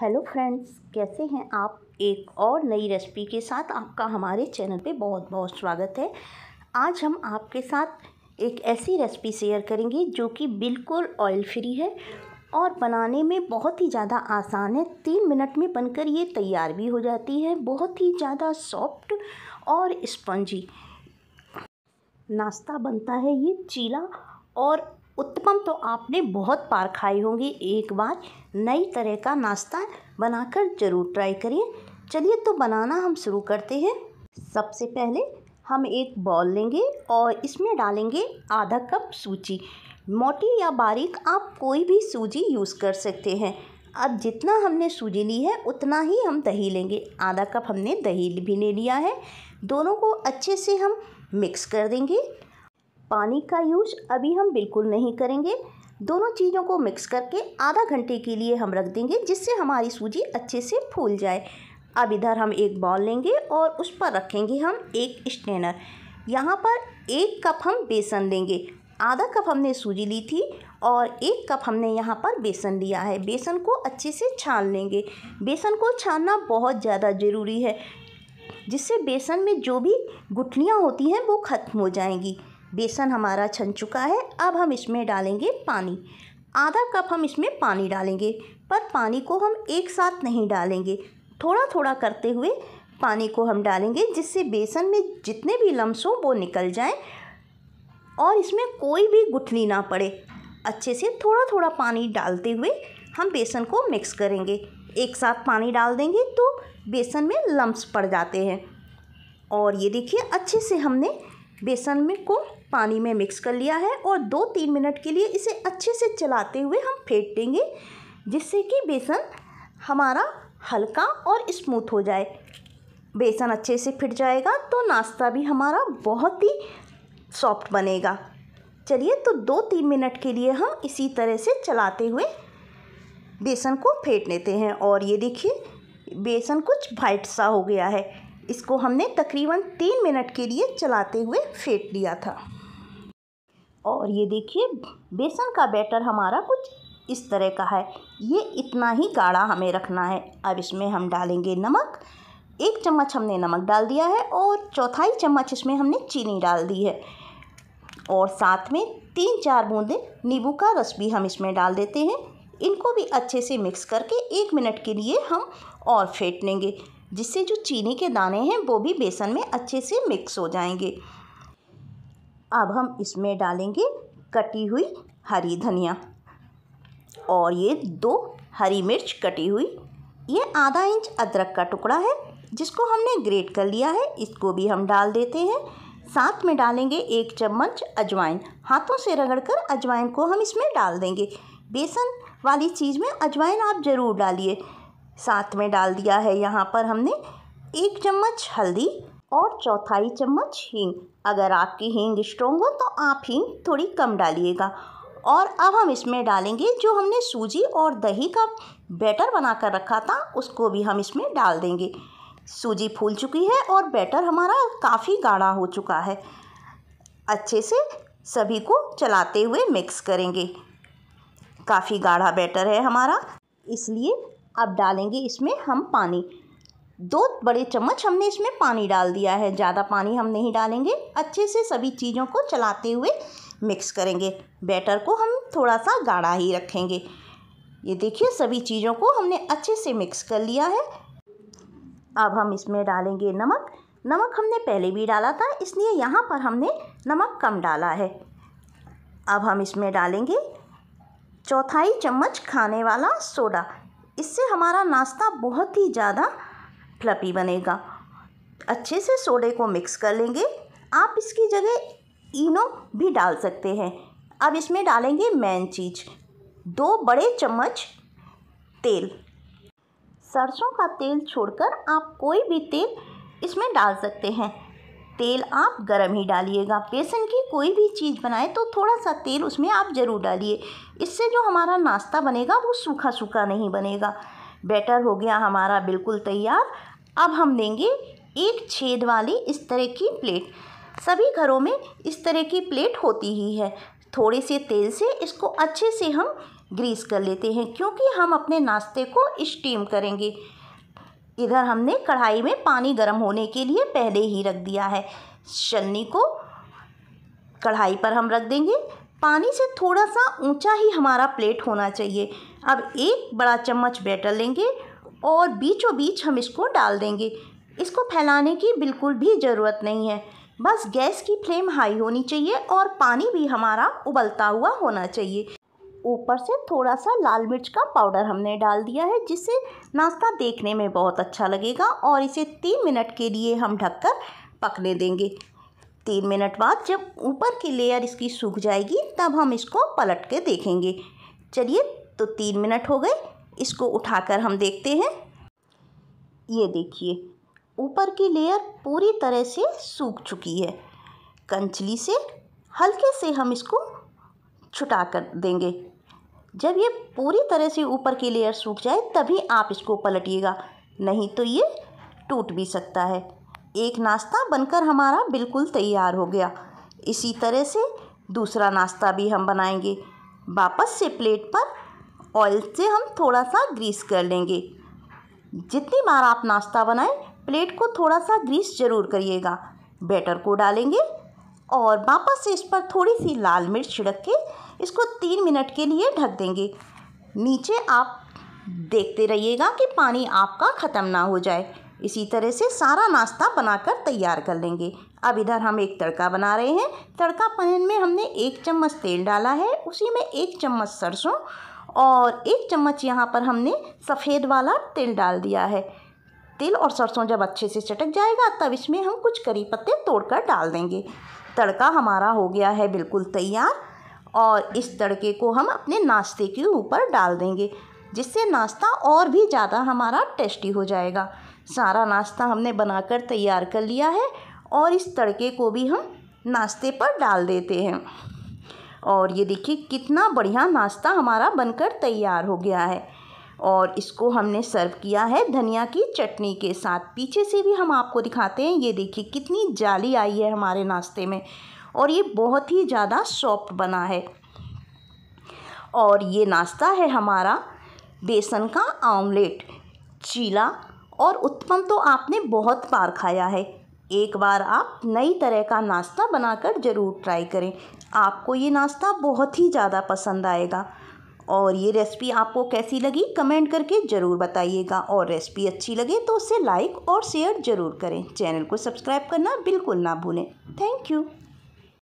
hello friends कैसे हैं आप एक और नई रेसिपी के साथ आपका हमारे चैनल पे बहुत बहुत स्वागत है आज हम आपके साथ एक ऐसी रेसिपी शेयर करेंगे जो कि बिल्कुल ऑयल फ्री है और बनाने में बहुत ही ज़्यादा आसान है तीन मिनट में बनकर ये तैयार भी हो जाती है बहुत ही ज़्यादा सॉफ्ट और स्पंजी नाश्ता बनता है ये चीला और उत्तपम तो आपने बहुत पार खाई होंगी एक बार नई तरह का नाश्ता बनाकर ज़रूर ट्राई करिए चलिए तो बनाना हम शुरू करते हैं सबसे पहले हम एक बॉल लेंगे और इसमें डालेंगे आधा कप सूजी मोटी या बारीक आप कोई भी सूजी यूज़ कर सकते हैं अब जितना हमने सूजी ली है उतना ही हम दही लेंगे आधा कप हमने दही भी ले लिया है दोनों को अच्छे से हम मिक्स कर देंगे पानी का यूज अभी हम बिल्कुल नहीं करेंगे दोनों चीज़ों को मिक्स करके आधा घंटे के लिए हम रख देंगे जिससे हमारी सूजी अच्छे से फूल जाए अब इधर हम एक बॉल लेंगे और उस पर रखेंगे हम एक स्टेनर यहाँ पर एक कप हम बेसन लेंगे आधा कप हमने सूजी ली थी और एक कप हमने यहाँ पर बेसन लिया है बेसन को अच्छे से छान लेंगे बेसन को छानना बहुत ज़्यादा ज़रूरी है जिससे बेसन में जो भी गुठलियाँ होती हैं वो ख़त्म हो जाएंगी बेसन हमारा छन चुका है अब हम इसमें डालेंगे पानी आधा कप हम इसमें पानी डालेंगे पर पानी को हम एक साथ नहीं डालेंगे थोड़ा थोड़ा करते हुए पानी को हम डालेंगे जिससे बेसन में जितने भी लम्स हों वो निकल जाएं और इसमें कोई भी गुठली ना पड़े अच्छे से थोड़ा थोड़ा पानी डालते हुए हम बेसन को मिक्स करेंगे एक साथ पानी डाल देंगे तो बेसन में लम्स पड़ जाते हैं और ये देखिए अच्छे से हमने बेसन में को पानी में मिक्स कर लिया है और दो तीन मिनट के लिए इसे अच्छे से चलाते हुए हम फेंट देंगे जिससे कि बेसन हमारा हल्का और स्मूथ हो जाए बेसन अच्छे से फिट जाएगा तो नाश्ता भी हमारा बहुत ही सॉफ्ट बनेगा चलिए तो दो तीन मिनट के लिए हम इसी तरह से चलाते हुए बेसन को फेंट लेते हैं और ये देखिए बेसन कुछ वाइट सा हो गया है इसको हमने तकरीबन तीन मिनट के लिए चलाते हुए फेंट लिया था और ये देखिए बेसन का बैटर हमारा कुछ इस तरह का है ये इतना ही गाढ़ा हमें रखना है अब इसमें हम डालेंगे नमक एक चम्मच हमने नमक डाल दिया है और चौथाई चम्मच इसमें हमने चीनी डाल दी है और साथ में तीन चार बूंदे नींबू का रस भी हम इसमें डाल देते हैं इनको भी अच्छे से मिक्स करके एक मिनट के लिए हम और फेंट लेंगे जिससे जो चीनी के दाने हैं वो भी बेसन में अच्छे से मिक्स हो जाएंगे अब हम इसमें डालेंगे कटी हुई हरी धनिया और ये दो हरी मिर्च कटी हुई ये आधा इंच अदरक का टुकड़ा है जिसको हमने ग्रेट कर लिया है इसको भी हम डाल देते हैं साथ में डालेंगे एक चम्मच अजवाइन हाथों से रगड़कर अजवाइन को हम इसमें डाल देंगे बेसन वाली चीज़ में अजवाइन आप ज़रूर डालिए साथ में डाल दिया है यहाँ पर हमने एक चम्मच हल्दी और चौथाई चम्मच हींग अगर आपकी हींग स्ट्रोंग हो तो आप हींग थोड़ी कम डालिएगा और अब हम इसमें डालेंगे जो हमने सूजी और दही का बैटर बना कर रखा था उसको भी हम इसमें डाल देंगे सूजी फूल चुकी है और बैटर हमारा काफ़ी गाढ़ा हो चुका है अच्छे से सभी को चलाते हुए मिक्स करेंगे काफ़ी गाढ़ा बैटर है हमारा इसलिए अब डालेंगे इसमें हम पानी दो बड़े चम्मच हमने इसमें पानी डाल दिया है ज़्यादा पानी हम नहीं डालेंगे अच्छे से सभी चीज़ों को चलाते हुए मिक्स करेंगे बैटर को हम थोड़ा सा गाढ़ा ही रखेंगे ये देखिए सभी चीज़ों को हमने अच्छे से मिक्स कर लिया है अब हम इसमें डालेंगे नमक नमक हमने पहले भी डाला था इसलिए यहाँ पर हमने नमक कम डाला है अब हम इसमें डालेंगे चौथाई चम्मच खाने वाला सोडा इससे हमारा नाश्ता बहुत ही ज़्यादा फ्लपी बनेगा अच्छे से सोडे को मिक्स कर लेंगे आप इसकी जगह इनो भी डाल सकते हैं अब इसमें डालेंगे मेन चीज दो बड़े चम्मच तेल सरसों का तेल छोड़कर आप कोई भी तेल इसमें डाल सकते हैं तेल आप गर्म ही डालिएगा बेसन की कोई भी चीज़ बनाए तो थोड़ा सा तेल उसमें आप ज़रूर डालिए इससे जो हमारा नाश्ता बनेगा वो सूखा सूखा नहीं बनेगा बैटर हो गया हमारा बिल्कुल तैयार अब हम देंगे एक छेद वाली इस तरह की प्लेट सभी घरों में इस तरह की प्लेट होती ही है थोड़े से तेल से इसको अच्छे से हम ग्रीस कर लेते हैं क्योंकि हम अपने नाश्ते को स्टीम करेंगे इधर हमने कढ़ाई में पानी गर्म होने के लिए पहले ही रख दिया है छन्नी को कढ़ाई पर हम रख देंगे पानी से थोड़ा सा ऊंचा ही हमारा प्लेट होना चाहिए अब एक बड़ा चम्मच बैटर लेंगे और बीचों बीच हम इसको डाल देंगे इसको फैलाने की बिल्कुल भी ज़रूरत नहीं है बस गैस की फ्लेम हाई होनी चाहिए और पानी भी हमारा उबलता हुआ होना चाहिए ऊपर से थोड़ा सा लाल मिर्च का पाउडर हमने डाल दिया है जिससे नाश्ता देखने में बहुत अच्छा लगेगा और इसे तीन मिनट के लिए हम ढककर पकने देंगे तीन मिनट बाद जब ऊपर की लेयर इसकी सूख जाएगी तब हम इसको पलट के देखेंगे चलिए तो तीन मिनट हो गए इसको उठाकर हम देखते हैं ये देखिए ऊपर की लेयर पूरी तरह से सूख चुकी है कंचली से हल्के से हम इसको छुटा कर देंगे जब ये पूरी तरह से ऊपर की लेयर सूख जाए तभी आप इसको पलटिएगा नहीं तो ये टूट भी सकता है एक नाश्ता बनकर हमारा बिल्कुल तैयार हो गया इसी तरह से दूसरा नाश्ता भी हम बनाएंगे वापस से प्लेट पर ऑयल से हम थोड़ा सा ग्रीस कर लेंगे जितनी बार आप नाश्ता बनाएं प्लेट को थोड़ा सा ग्रीस जरूर करिएगा बैटर को डालेंगे और वापस से इस पर थोड़ी सी लाल मिर्च छिड़क के इसको तीन मिनट के लिए ढक देंगे नीचे आप देखते रहिएगा कि पानी आपका ख़त्म ना हो जाए इसी तरह से सारा नाश्ता बनाकर तैयार कर लेंगे अब इधर हम एक तड़का बना रहे हैं तड़का पैन में हमने एक चम्मच तेल डाला है उसी में एक चम्मच सरसों और एक चम्मच यहाँ पर हमने सफ़ेद वाला तेल डाल दिया है तिल और सरसों जब अच्छे से चटक जाएगा तब इसमें हम कुछ करी पत्ते तोड़कर डाल देंगे तड़का हमारा हो गया है बिल्कुल तैयार और इस तड़के को हम अपने नाश्ते के ऊपर डाल देंगे जिससे नाश्ता और भी ज़्यादा हमारा टेस्टी हो जाएगा सारा नाश्ता हमने बनाकर तैयार कर लिया है और इस तड़के को भी हम नाश्ते पर डाल देते हैं और ये देखिए कितना बढ़िया नाश्ता हमारा बनकर तैयार हो गया है और इसको हमने सर्व किया है धनिया की चटनी के साथ पीछे से भी हम आपको दिखाते हैं ये देखिए कितनी जाली आई है हमारे नाश्ते में और ये बहुत ही ज़्यादा सॉफ्ट बना है और ये नाश्ता है हमारा बेसन का आमलेट चीला और उत्पम तो आपने बहुत बार खाया है एक बार आप नई तरह का नाश्ता बनाकर ज़रूर ट्राई करें आपको ये नाश्ता बहुत ही ज़्यादा पसंद आएगा और ये रेसिपी आपको कैसी लगी कमेंट करके ज़रूर बताइएगा और रेसिपी अच्छी लगे तो उसे लाइक और शेयर ज़रूर करें चैनल को सब्सक्राइब करना बिल्कुल ना भूलें थैंक यू